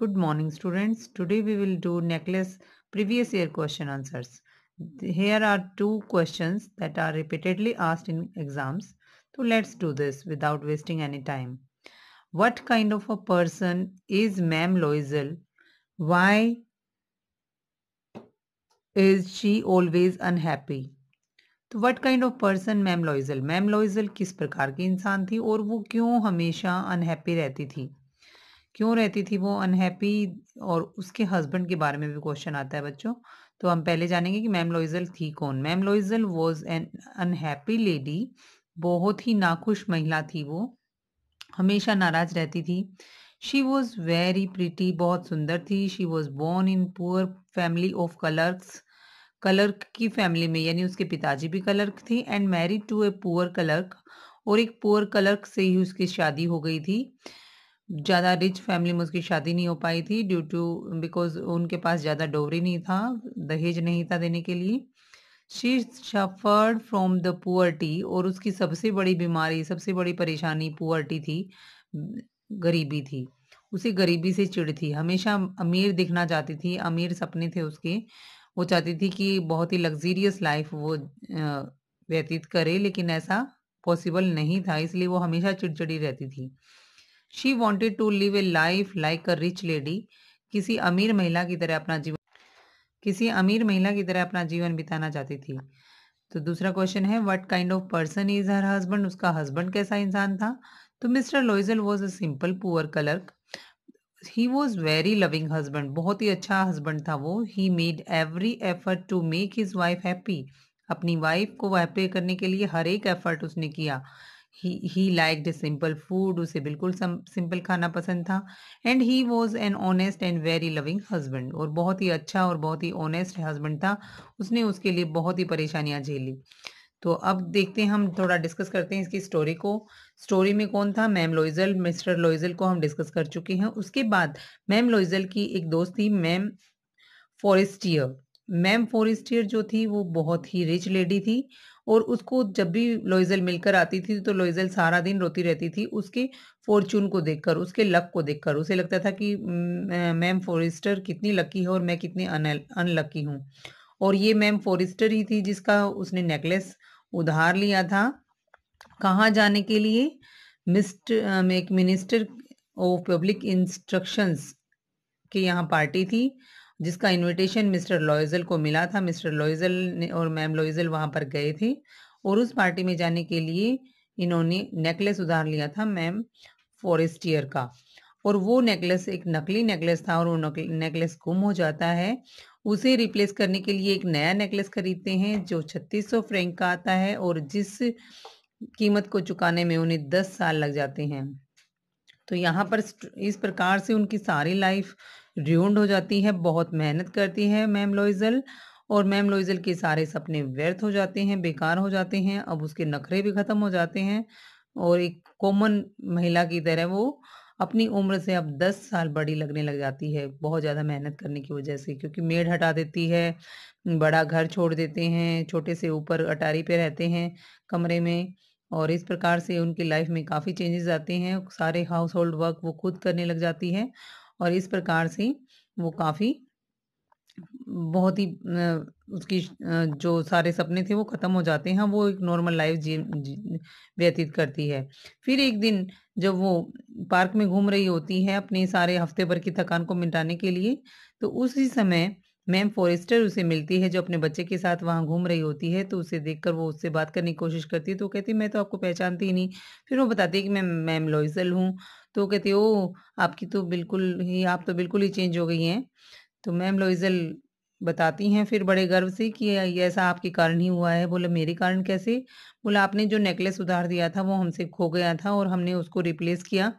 Good morning students. Today we will do necklace previous year question answers. Here are two questions that are repeatedly asked in exams. So let's do this without wasting any time. What kind of a person is Ma'am Loisel? Why is she always unhappy? तो what kind of person ma'am Loisel ma'am Loisel किस प्रकार की इंसान थी और वो क्यों हमेशा अनहैप्पी रहती थी क्यों रहती थी वो अनहैप्पी और उसके हस्बैंड के बारे में भी क्वेश्चन आता है बच्चों तो हम पहले जानेंगे कि मैम लोइजल थी कौन ma'am Loisel was an unhappy lady बहुत ही नाखुश महिला थी वो हमेशा नाराज रहती थी शी वॉज वेरी प्रिटी बहुत सुंदर थी she was born in poor family of colours clerk की फैमिली में यानी उसके पिताजी भी कलर्क थे and married to a poor clerk और एक पुअर कलर्क से ही उसकी शादी हो गई थी ज़्यादा रिच फैमिली में उसकी शादी नहीं हो पाई थी ड्यू टू बिकॉज उनके पास ज़्यादा डोवरी नहीं था दहेज नहीं था देने के लिए she suffered from the poverty और उसकी सबसे बड़ी बीमारी सबसे बड़ी परेशानी पुअर्टी थी गरीबी थी उसे गरीबी से चिड़ थी हमेशा अमीर दिखना चाहती थी अमीर सपने थे उसके वो चाहती थी कि बहुत ही लग्जीरियस लाइफ वो व्यतीत करे लेकिन ऐसा पॉसिबल नहीं था इसलिए वो हमेशा चिड़चिड़ी रहती थी she wanted to live a life like a rich lady किसी अमीर महिला की तरह अपना जीवन किसी अमीर महिला की तरह अपना जीवन बिताना चाहती थी तो दूसरा क्वेश्चन है what kind of person is her husband उसका हस्बैंड कैसा इंसान था तो mister Loisel was a simple poor clerk he was very loving husband बहुत ही अच्छा हस्बैंड था वो he made every effort to make his wife happy अपनी वाइफ को हैप्पी करने के लिए हर एक एफर्ट उसने किया he like the simple food उसे बिल्कुल सिंपल खाना पसंद था and he was an honest and very loving husband और बहुत ही अच्छा और बहुत ही ऑनेस्ट हस्बैंड था उसने उसके लिए बहुत ही परेशानियां झेली तो अब देखते हैं हम थोड़ा डिस्कस करते हैं इसकी स्टोरी को स्टोरी में कौन था मैम लोइजल मिस्टर लोइजल को हम डिस्कस कर चुके हैं उसके बाद मैम लोइजल की एक दोस्त थी मैम फॉरेस्टियर मैम फॉरेस्टियर जो थी वो बहुत ही रिच लेडी थी और उसको जब भी लोइजल मिलकर आती थी तो लोइजल सारा दिन रोती रहती थी उसके फॉर्चून को देखकर उसके लक को देखकर उसे लगता था कि मैम फॉरेस्टर कितनी लकी है और मैं कितनी अनलकी हूँ और ये मैम फॉरेस्टर ही थी जिसका उसने नेकलेस उधार लिया था कहाँ जाने के लिए मिस्टर एक मिनिस्टर ऑफ पब्लिक इंस्ट्रक्शंस के यहाँ पार्टी थी जिसका इनविटेशन मिस्टर लॉयजल को मिला था मिस्टर लॉयजल ने और मैम लॉयजल वहाँ पर गए थे और उस पार्टी में जाने के लिए इन्होंने नेकलेस उधार लिया था मैम फॉरेस्टियर का और वो नेकलेस एक नकली नेकलेस था और वो नेकलेस गुम हो जाता है उसे रिप्लेस करने के लिए एक नया नेकलेस खरीदते हैं जो 3600 फ्रैंक का आता है और जिस कीमत को चुकाने में उन्हें 10 साल लग जाते हैं तो यहाँ पर इस प्रकार से उनकी सारी लाइफ रिउंड हो जाती है बहुत मेहनत करती है मैम लोइजल और मैम लोइजल के सारे सपने व्यर्थ हो जाते हैं बेकार हो जाते हैं अब उसके नखरे भी ख़त्म हो जाते हैं और एक कॉमन महिला की तरह वो अपनी उम्र से अब 10 साल बड़ी लगने लग जाती है बहुत ज़्यादा मेहनत करने की वजह से क्योंकि मेड हटा देती है बड़ा घर छोड़ देते हैं छोटे से ऊपर अटारी पे रहते हैं कमरे में और इस प्रकार से उनकी लाइफ में काफ़ी चेंजेस आते हैं सारे हाउस होल्ड वर्क वो खुद करने लग जाती है और इस प्रकार से वो काफ़ी बहुत ही उसकी जो सारे सपने थे वो ख़त्म हो जाते हैं वो एक नॉर्मल लाइफ जी, जी व्यतीत करती है फिर एक दिन जब वो पार्क में घूम रही होती है अपने सारे हफ्ते भर की थकान को मिटाने के लिए तो उसी समय मैम फॉरेस्टर उसे मिलती है जो अपने बच्चे के साथ वहाँ घूम रही होती है तो उसे देखकर वो उससे बात करने की कोशिश करती है तो कहती है मैं तो आपको पहचानती ही नहीं फिर वो बताती है कि मैं मैम लॉइसल हूँ तो कहती है ओ आपकी तो बिल्कुल ही आप तो बिल्कुल ही चेंज हो गई हैं तो मैम लॉइसल बताती हैं फिर बड़े गर्व से कि ऐसा आपके कारण ही हुआ है बोला मेरे कारण कैसे बोला आपने जो नेकलेस उधार दिया था वो हमसे खो गया था और हमने उसको रिप्लेस किया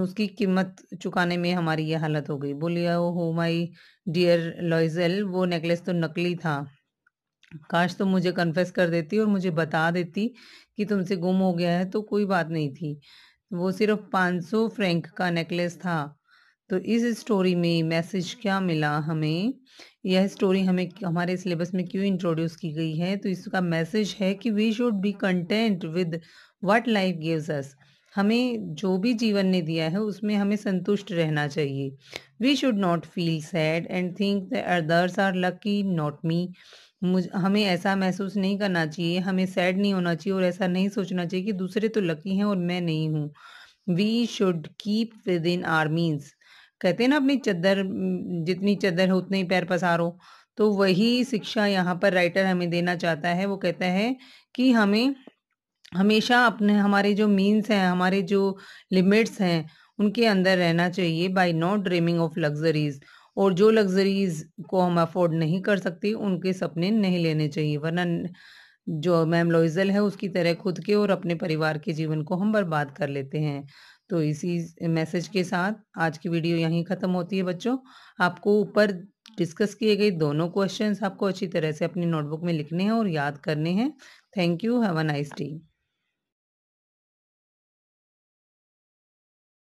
उसकी कीमत चुकाने में हमारी ये हालत हो गई बोली ओ हो माई डियर लॉइजल वो नेकलेस तो नकली था काश तो मुझे कन्फेस कर देती और मुझे बता देती कि तुमसे गुम हो गया है तो कोई बात नहीं थी वो सिर्फ 500 फ्रैंक का नेकलेस था तो इस स्टोरी में मैसेज क्या मिला हमें यह स्टोरी हमें हमारे सिलेबस में क्यों इंट्रोड्यूस की गई है तो इसका मैसेज है कि we should be content with what life gives us हमें जो भी जीवन ने दिया है उसमें हमें संतुष्ट रहना चाहिए we should not feel sad and think others are lucky not me मुझ हमें ऐसा महसूस नहीं करना चाहिए हमें सैड नहीं होना चाहिए और ऐसा नहीं सोचना चाहिए कि दूसरे तो लकी हैं और मैं नहीं हूँ we should keep within our means कहते हैं ना अपनी चद्दर जितनी चद्दर हो उतने ही पैर पसारो तो वही शिक्षा यहाँ पर राइटर हमें देना चाहता है वो कहता है कि हमें हमेशा अपने हमारे जो मीन्स हैं हमारे जो लिमिट्स हैं उनके अंदर रहना चाहिए by not dreaming of luxuries और जो लग्जरीज़ को हम अफोर्ड नहीं कर सकते उनके सपने नहीं लेने चाहिए वरना जो मैम लोइजल है उसकी तरह खुद के और अपने परिवार के जीवन को हम बर्बाद कर लेते हैं तो इसी मैसेज के साथ आज की वीडियो यहीं ख़त्म होती है बच्चों आपको ऊपर डिस्कस किए गए दोनों क्वेश्चंस आपको अच्छी तरह से अपनी नोटबुक में लिखने हैं और याद करने हैं thank you have a nice day